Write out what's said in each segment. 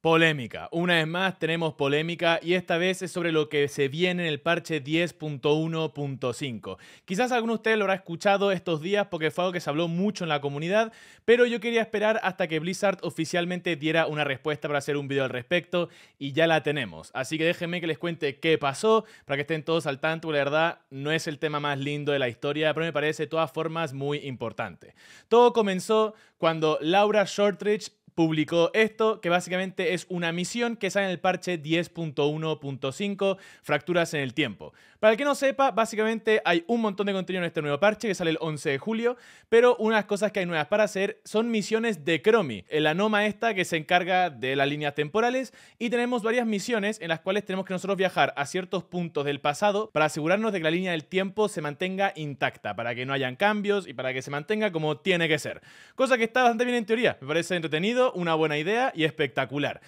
Polémica. Una vez más tenemos polémica y esta vez es sobre lo que se viene en el parche 10.1.5. Quizás alguno de ustedes lo habrá escuchado estos días porque fue algo que se habló mucho en la comunidad, pero yo quería esperar hasta que Blizzard oficialmente diera una respuesta para hacer un video al respecto y ya la tenemos. Así que déjenme que les cuente qué pasó para que estén todos al tanto, la verdad no es el tema más lindo de la historia, pero me parece de todas formas muy importante. Todo comenzó cuando Laura Shortridge publicó esto, que básicamente es una misión que sale en el parche 10.1.5, fracturas en el tiempo. Para el que no sepa, básicamente hay un montón de contenido en este nuevo parche que sale el 11 de julio, pero unas cosas que hay nuevas para hacer son misiones de Chromie, el anoma esta que se encarga de las líneas temporales, y tenemos varias misiones en las cuales tenemos que nosotros viajar a ciertos puntos del pasado para asegurarnos de que la línea del tiempo se mantenga intacta, para que no hayan cambios y para que se mantenga como tiene que ser. Cosa que está bastante bien en teoría, me parece entretenido una buena idea y espectacular.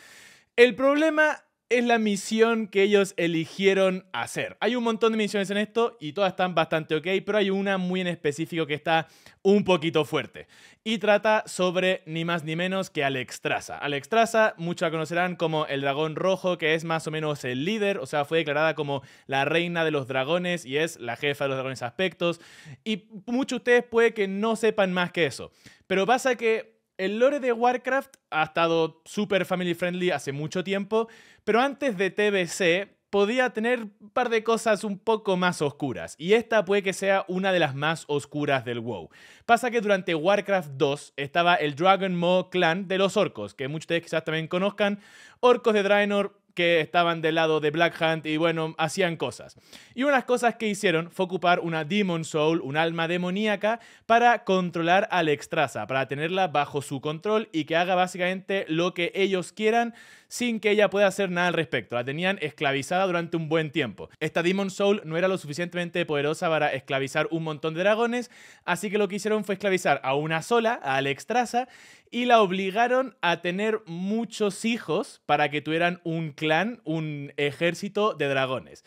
El problema es la misión que ellos eligieron hacer. Hay un montón de misiones en esto y todas están bastante ok, pero hay una muy en específico que está un poquito fuerte. Y trata sobre ni más ni menos que Alextraza. Alextraza, muchos la conocerán como el dragón rojo, que es más o menos el líder, o sea, fue declarada como la reina de los dragones y es la jefa de los dragones aspectos. Y muchos de ustedes puede que no sepan más que eso. Pero pasa que el lore de Warcraft ha estado súper family friendly hace mucho tiempo, pero antes de TBC podía tener un par de cosas un poco más oscuras, y esta puede que sea una de las más oscuras del WoW. Pasa que durante Warcraft 2 estaba el Dragon Maw Clan de los orcos, que muchos de ustedes quizás también conozcan, orcos de Draenor que estaban del lado de Black Hunt y bueno, hacían cosas. Y unas cosas que hicieron fue ocupar una Demon Soul, un alma demoníaca, para controlar a Lextrasa, para tenerla bajo su control y que haga básicamente lo que ellos quieran sin que ella pueda hacer nada al respecto. La tenían esclavizada durante un buen tiempo. Esta Demon Soul no era lo suficientemente poderosa para esclavizar un montón de dragones, así que lo que hicieron fue esclavizar a una sola, a Traza, y la obligaron a tener muchos hijos para que tuvieran un clan, un ejército de dragones.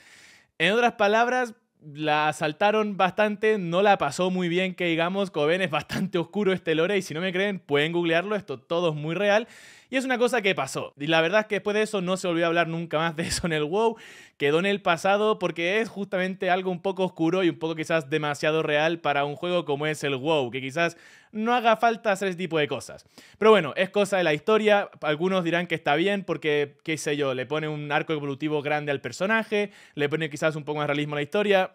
En otras palabras, la asaltaron bastante, no la pasó muy bien, que digamos, Coben es bastante oscuro este lore y si no me creen pueden googlearlo, esto todo es muy real. Y es una cosa que pasó. Y la verdad es que después de eso no se volvió a hablar nunca más de eso en el WoW. Quedó en el pasado porque es justamente algo un poco oscuro y un poco quizás demasiado real para un juego como es el WoW, que quizás no haga falta hacer ese tipo de cosas. Pero bueno, es cosa de la historia. Algunos dirán que está bien porque, qué sé yo, le pone un arco evolutivo grande al personaje, le pone quizás un poco más realismo a la historia.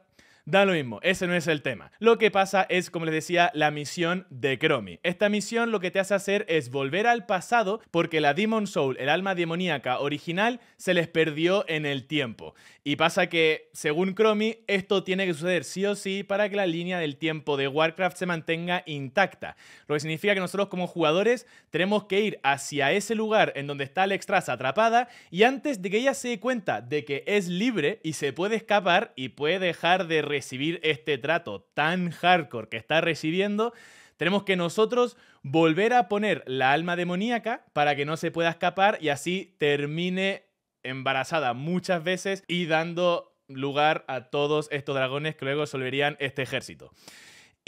Da lo mismo, ese no es el tema. Lo que pasa es, como les decía, la misión de Cromi. Esta misión lo que te hace hacer es volver al pasado porque la Demon Soul, el alma demoníaca original, se les perdió en el tiempo. Y pasa que, según Cromi, esto tiene que suceder sí o sí para que la línea del tiempo de Warcraft se mantenga intacta. Lo que significa que nosotros como jugadores tenemos que ir hacia ese lugar en donde está Alexstrasza atrapada y antes de que ella se dé cuenta de que es libre y se puede escapar y puede dejar de recibir este trato tan hardcore que está recibiendo, tenemos que nosotros volver a poner la alma demoníaca para que no se pueda escapar y así termine embarazada muchas veces y dando lugar a todos estos dragones que luego resolverían este ejército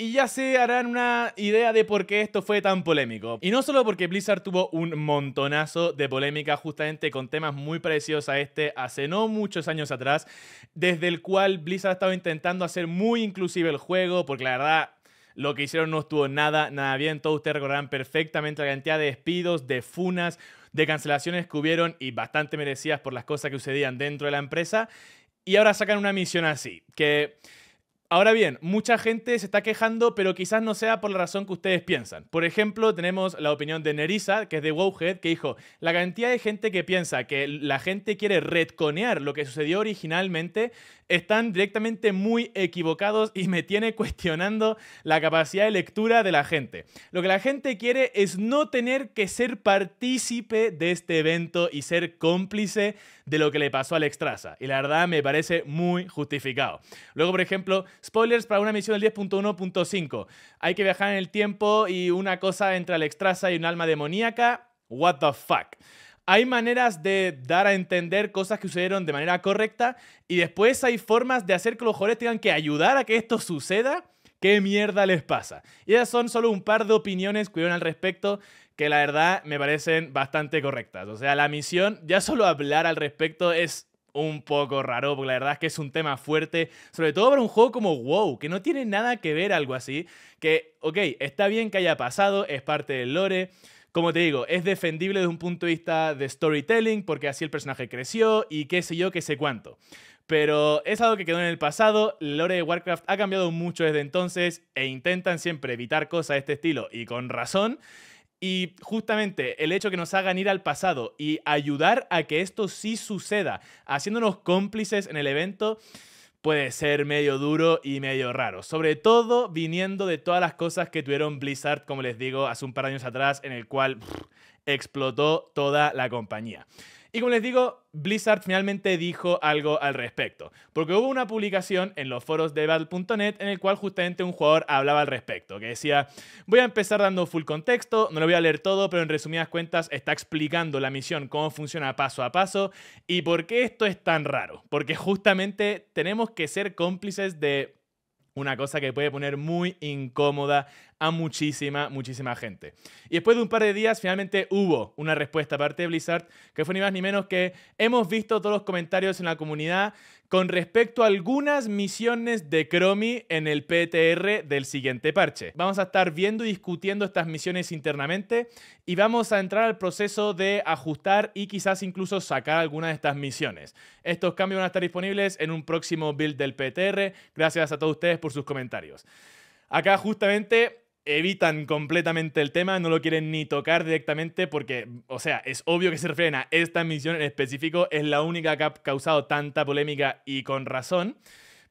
y ya se harán una idea de por qué esto fue tan polémico. Y no solo porque Blizzard tuvo un montonazo de polémica justamente con temas muy parecidos a este hace no muchos años atrás, desde el cual Blizzard ha estado intentando hacer muy inclusive el juego, porque la verdad lo que hicieron no estuvo nada, nada bien. Todos ustedes recordarán perfectamente la cantidad de despidos, de funas, de cancelaciones que hubieron y bastante merecidas por las cosas que sucedían dentro de la empresa. Y ahora sacan una misión así, que Ahora bien, mucha gente se está quejando, pero quizás no sea por la razón que ustedes piensan. Por ejemplo, tenemos la opinión de Nerissa, que es de Wowhead, que dijo, la cantidad de gente que piensa que la gente quiere retconear lo que sucedió originalmente, están directamente muy equivocados y me tiene cuestionando la capacidad de lectura de la gente. Lo que la gente quiere es no tener que ser partícipe de este evento y ser cómplice de lo que le pasó a Alex Traza. Y la verdad me parece muy justificado. Luego, por ejemplo, Spoilers para una misión del 10.1.5. Hay que viajar en el tiempo y una cosa entre extraza y un alma demoníaca. What the fuck. Hay maneras de dar a entender cosas que sucedieron de manera correcta y después hay formas de hacer que los jugadores tengan que ayudar a que esto suceda. ¿Qué mierda les pasa? Y esas son solo un par de opiniones que hubieron al respecto que la verdad me parecen bastante correctas. O sea, la misión, ya solo hablar al respecto es un poco raro, porque la verdad es que es un tema fuerte, sobre todo para un juego como WoW, que no tiene nada que ver algo así, que, ok, está bien que haya pasado, es parte del lore. Como te digo, es defendible desde un punto de vista de storytelling, porque así el personaje creció y qué sé yo, qué sé cuánto. Pero es algo que quedó en el pasado, el lore de Warcraft ha cambiado mucho desde entonces e intentan siempre evitar cosas de este estilo y con razón. Y justamente el hecho que nos hagan ir al pasado y ayudar a que esto sí suceda, haciéndonos cómplices en el evento, puede ser medio duro y medio raro. Sobre todo viniendo de todas las cosas que tuvieron Blizzard, como les digo, hace un par de años atrás, en el cual explotó toda la compañía. Y como les digo, Blizzard finalmente dijo algo al respecto, porque hubo una publicación en los foros de Battle.net en el cual justamente un jugador hablaba al respecto, que decía, voy a empezar dando full contexto, no lo voy a leer todo, pero en resumidas cuentas está explicando la misión, cómo funciona paso a paso y por qué esto es tan raro, porque justamente tenemos que ser cómplices de una cosa que puede poner muy incómoda a muchísima, muchísima gente. Y después de un par de días, finalmente hubo una respuesta parte de Blizzard, que fue ni más ni menos que hemos visto todos los comentarios en la comunidad con respecto a algunas misiones de Chromie en el PTR del siguiente parche. Vamos a estar viendo y discutiendo estas misiones internamente y vamos a entrar al proceso de ajustar y quizás incluso sacar algunas de estas misiones. Estos cambios van a estar disponibles en un próximo build del PTR. Gracias a todos ustedes por sus comentarios. Acá justamente evitan completamente el tema, no lo quieren ni tocar directamente porque, o sea, es obvio que se refieren a esta misión en específico, es la única que ha causado tanta polémica y con razón.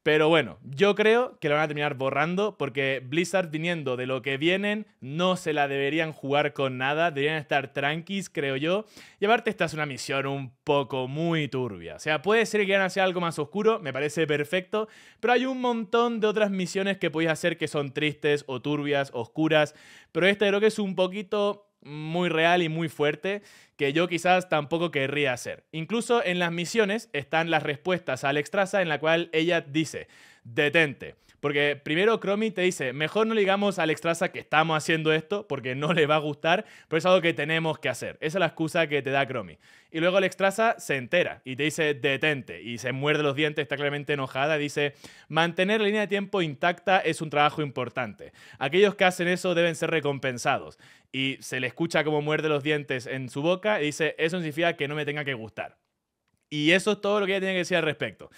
Pero bueno, yo creo que lo van a terminar borrando porque Blizzard viniendo de lo que vienen no se la deberían jugar con nada, deberían estar tranquis, creo yo. Y aparte esta es una misión un poco muy turbia. O sea, puede ser que a hacer algo más oscuro, me parece perfecto, pero hay un montón de otras misiones que podéis hacer que son tristes o turbias, oscuras, pero esta creo que es un poquito muy real y muy fuerte que yo quizás tampoco querría hacer. Incluso en las misiones están las respuestas a Alex Traza en la cual ella dice, detente, porque primero Chromie te dice, mejor no digamos al extraza que estamos haciendo esto porque no le va a gustar, pero es algo que tenemos que hacer. Esa es la excusa que te da Chromie. Y luego el extraza se entera y te dice, detente, y se muerde los dientes, está claramente enojada, dice, mantener la línea de tiempo intacta es un trabajo importante. Aquellos que hacen eso deben ser recompensados. Y se le escucha como muerde los dientes en su boca y dice, eso significa que no me tenga que gustar. Y eso es todo lo que ella tiene que decir al respecto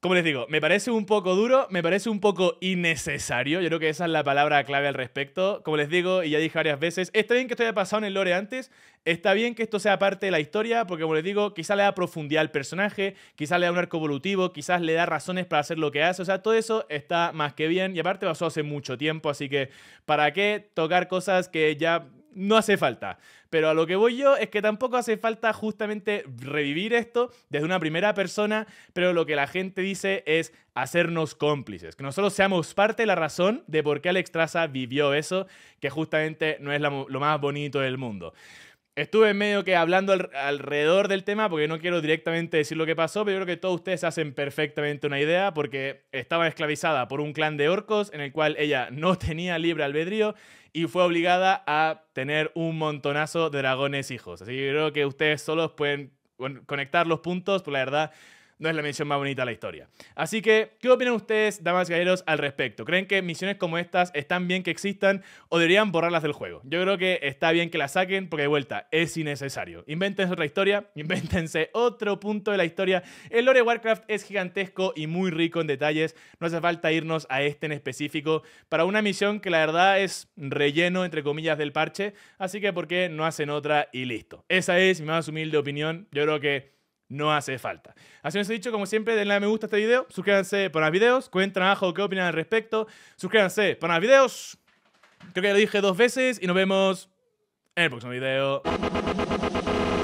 como les digo, me parece un poco duro, me parece un poco innecesario. Yo creo que esa es la palabra clave al respecto. Como les digo, y ya dije varias veces, está bien que esto haya pasado en el lore antes, está bien que esto sea parte de la historia, porque como les digo, quizás le da profundidad al personaje, quizás le da un arco evolutivo, quizás le da razones para hacer lo que hace. O sea, todo eso está más que bien. Y aparte pasó hace mucho tiempo, así que ¿para qué tocar cosas que ya no hace falta. Pero a lo que voy yo es que tampoco hace falta justamente revivir esto desde una primera persona, pero lo que la gente dice es hacernos cómplices, que nosotros seamos parte de la razón de por qué Alex Traza vivió eso, que justamente no es lo más bonito del mundo estuve medio que hablando alrededor del tema porque no quiero directamente decir lo que pasó, pero yo creo que todos ustedes hacen perfectamente una idea porque estaba esclavizada por un clan de orcos en el cual ella no tenía libre albedrío y fue obligada a tener un montonazo de dragones hijos. Así que yo creo que ustedes solos pueden conectar los puntos, pues la verdad no es la misión más bonita de la historia. Así que, ¿qué opinan ustedes, damas y caballeros, al respecto? ¿Creen que misiones como estas están bien que existan o deberían borrarlas del juego? Yo creo que está bien que las saquen porque, de vuelta, es innecesario. Invéntense otra historia, invéntense otro punto de la historia. El lore de Warcraft es gigantesco y muy rico en detalles. No hace falta irnos a este en específico para una misión que la verdad es relleno, entre comillas, del parche. Así que, ¿por qué no hacen otra y listo? Esa es mi más humilde opinión. Yo creo que no hace falta. Así os he dicho, como siempre, denle a me gusta a este video, suscríbanse para más videos, cuenten abajo qué opinan al respecto, suscríbanse para más videos. Creo que ya lo dije dos veces y nos vemos en el próximo video.